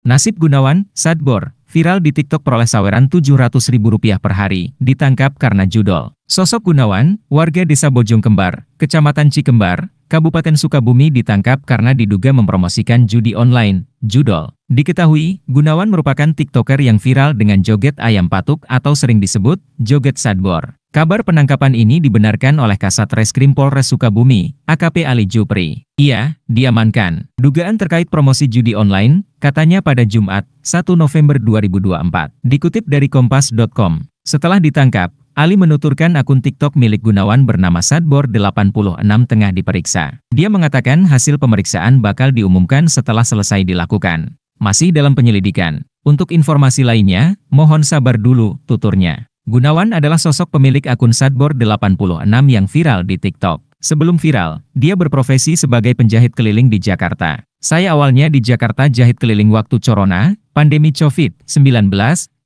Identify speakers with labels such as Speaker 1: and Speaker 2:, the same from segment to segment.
Speaker 1: Nasib Gunawan, Sadbor, viral di TikTok peroleh saweran Rp700.000 per hari, ditangkap karena judol. Sosok Gunawan, warga desa Bojong Kembar, Kecamatan Cikembar, Kabupaten Sukabumi ditangkap karena diduga mempromosikan judi online, judol. Diketahui, Gunawan merupakan TikToker yang viral dengan joget ayam patuk atau sering disebut joget Sadbor. Kabar penangkapan ini dibenarkan oleh Kasat Reskrim Polres Sukabumi, AKP Ali Jupri. Ia, diamankan. Dugaan terkait promosi judi online, katanya pada Jumat, 1 November 2024. Dikutip dari Kompas.com. Setelah ditangkap, Ali menuturkan akun TikTok milik Gunawan bernama Sadbor 86 tengah diperiksa. Dia mengatakan hasil pemeriksaan bakal diumumkan setelah selesai dilakukan. Masih dalam penyelidikan. Untuk informasi lainnya, mohon sabar dulu, tuturnya. Gunawan adalah sosok pemilik akun Sadbor 86 yang viral di TikTok. Sebelum viral, dia berprofesi sebagai penjahit keliling di Jakarta. Saya awalnya di Jakarta jahit keliling waktu Corona, pandemi COVID-19,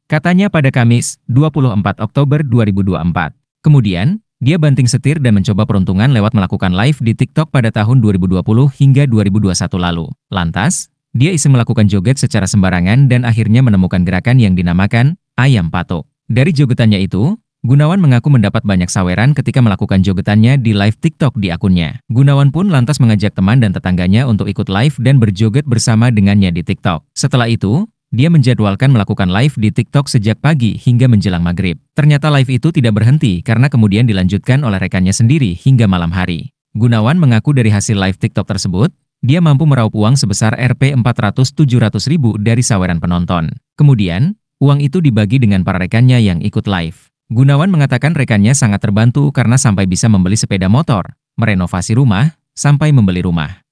Speaker 1: katanya pada Kamis, 24 Oktober 2024. Kemudian, dia banting setir dan mencoba peruntungan lewat melakukan live di TikTok pada tahun 2020 hingga 2021 lalu. Lantas, dia iseng melakukan joget secara sembarangan dan akhirnya menemukan gerakan yang dinamakan ayam patok. Dari jogetannya itu, Gunawan mengaku mendapat banyak saweran ketika melakukan jogetannya di live TikTok di akunnya. Gunawan pun lantas mengajak teman dan tetangganya untuk ikut live dan berjoget bersama dengannya di TikTok. Setelah itu, dia menjadwalkan melakukan live di TikTok sejak pagi hingga menjelang maghrib. Ternyata live itu tidak berhenti karena kemudian dilanjutkan oleh rekannya sendiri hingga malam hari. Gunawan mengaku dari hasil live TikTok tersebut, dia mampu meraup uang sebesar Rp 400-700 ribu dari saweran penonton. Kemudian, uang itu dibagi dengan para rekannya yang ikut live. Gunawan mengatakan rekannya sangat terbantu karena sampai bisa membeli sepeda motor, merenovasi rumah, sampai membeli rumah.